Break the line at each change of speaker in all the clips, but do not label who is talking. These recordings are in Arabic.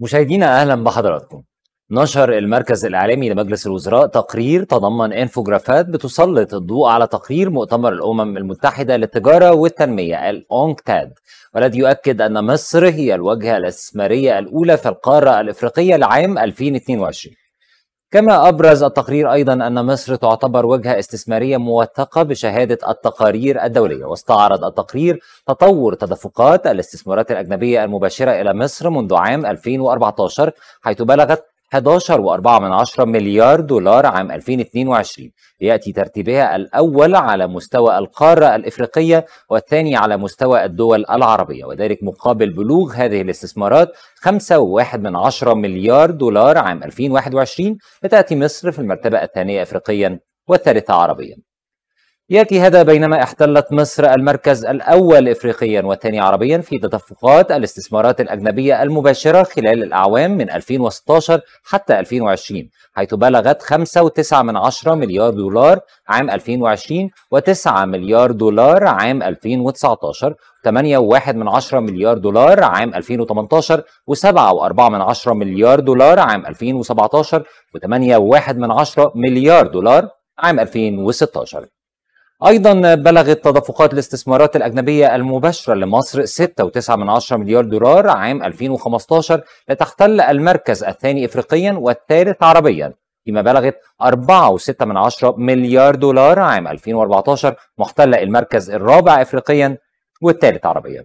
مشاهدينا اهلا بحضراتكم نشر المركز الاعلامي لمجلس الوزراء تقرير تضمن انفوجرافات بتسلط الضوء على تقرير مؤتمر الامم المتحده للتجاره والتنميه الاونكتاد والذي يؤكد ان مصر هي الوجهه الاستثماريه الاولى في القاره الافريقيه لعام 2022 كما أبرز التقرير أيضا أن مصر تعتبر وجهة استثمارية موثقة بشهادة التقارير الدولية واستعرض التقرير تطور تدفقات الاستثمارات الأجنبية المباشرة إلى مصر منذ عام 2014 حيث بلغت 11.4 مليار دولار عام 2022 ليأتي ترتيبها الأول على مستوى القارة الإفريقية والثاني على مستوى الدول العربية وذلك مقابل بلوغ هذه الاستثمارات 5.1 مليار دولار عام 2021 لتأتي مصر في المرتبة الثانية إفريقيا والثالثة عربيا ياتي هذا بينما احتلت مصر المركز الاول افريقيا والثاني عربيا في تدفقات الاستثمارات الاجنبيه المباشره خلال الاعوام من 2016 حتى 2020 حيث بلغت 5.9 مليار دولار عام 2020 و9 مليار دولار عام 2019 8.1 من عشرة مليار دولار عام 2018 و7.4 من عشرة مليار دولار عام 2017 و8.1 من عشرة مليار دولار عام 2016 أيضا بلغت تدفقات الاستثمارات الأجنبية المباشرة لمصر 6.9 مليار دولار عام 2015 لتحتل المركز الثاني إفريقيا والثالث عربيا فيما بلغت 4.6 مليار دولار عام 2014 محتلة المركز الرابع إفريقيا والثالث عربيا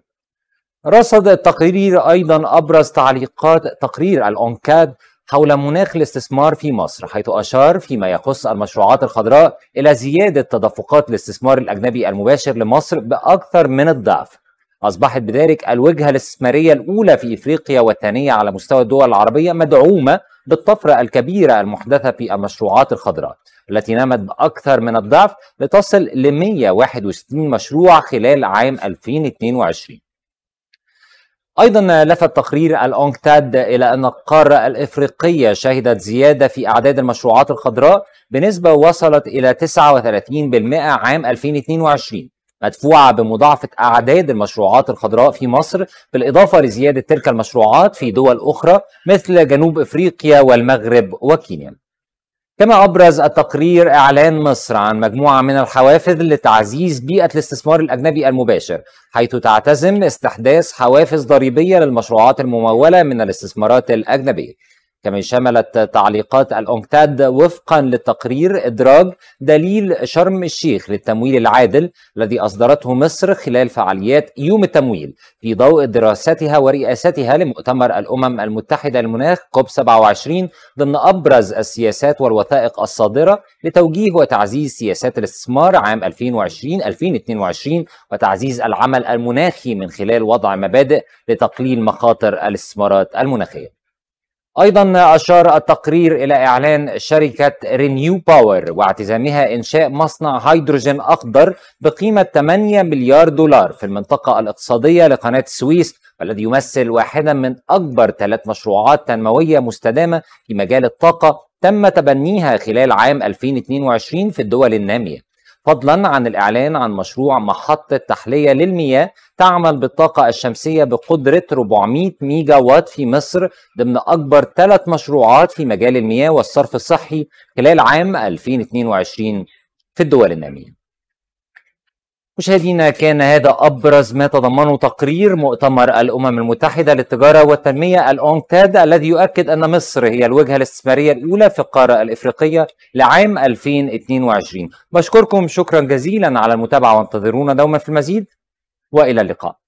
رصد التقرير أيضا أبرز تعليقات تقرير الأونكاد حول مناخ الاستثمار في مصر حيث أشار فيما يخص المشروعات الخضراء إلى زيادة تدفقات الاستثمار الأجنبي المباشر لمصر بأكثر من الضعف أصبحت بذلك الوجهة الاستثمارية الأولى في إفريقيا والثانية على مستوى الدول العربية مدعومة بالطفرة الكبيرة المحدثة في المشروعات الخضراء التي نمت بأكثر من الضعف لتصل ل 161 مشروع خلال عام 2022 أيضا لفت تقرير الأونكتاد إلى أن القارة الإفريقية شهدت زيادة في أعداد المشروعات الخضراء بنسبة وصلت إلى 39% عام 2022 مدفوعة بمضاعفة أعداد المشروعات الخضراء في مصر بالإضافة لزيادة تلك المشروعات في دول أخرى مثل جنوب إفريقيا والمغرب وكينيا كما أبرز التقرير إعلان مصر عن مجموعة من الحوافز لتعزيز بيئة الاستثمار الأجنبي المباشر حيث تعتزم استحداث حوافز ضريبية للمشروعات الممولة من الاستثمارات الأجنبية كما شملت تعليقات الأونكتاد وفقا للتقرير إدراج دليل شرم الشيخ للتمويل العادل الذي أصدرته مصر خلال فعاليات يوم التمويل في ضوء دراستها ورئاستها لمؤتمر الأمم المتحدة للمناخ كوب 27 ضمن أبرز السياسات والوثائق الصادرة لتوجيه وتعزيز سياسات الاستثمار عام 2020-2022 وتعزيز العمل المناخي من خلال وضع مبادئ لتقليل مخاطر الاستثمارات المناخية ايضا اشار التقرير الى اعلان شركه رينيو باور واعتزامها انشاء مصنع هيدروجين اخضر بقيمه 8 مليار دولار في المنطقه الاقتصاديه لقناه السويس والذي يمثل واحدا من اكبر ثلاث مشروعات تنمويه مستدامه في مجال الطاقه تم تبنيها خلال عام 2022 في الدول الناميه فضلا عن الاعلان عن مشروع محطه تحليه للمياه تعمل بالطاقة الشمسية بقدرة 400 ميجا وات في مصر ضمن أكبر ثلاث مشروعات في مجال المياه والصرف الصحي خلال عام 2022 في الدول النامية مشاهدينا كان هذا أبرز ما تضمنه تقرير مؤتمر الأمم المتحدة للتجارة والتنمية الأونكتاد الذي يؤكد أن مصر هي الوجهة الاستثمارية الأولى في القارة الإفريقية لعام 2022 بشكركم شكرا جزيلا على المتابعة وانتظرونا دوما في المزيد والى اللقاء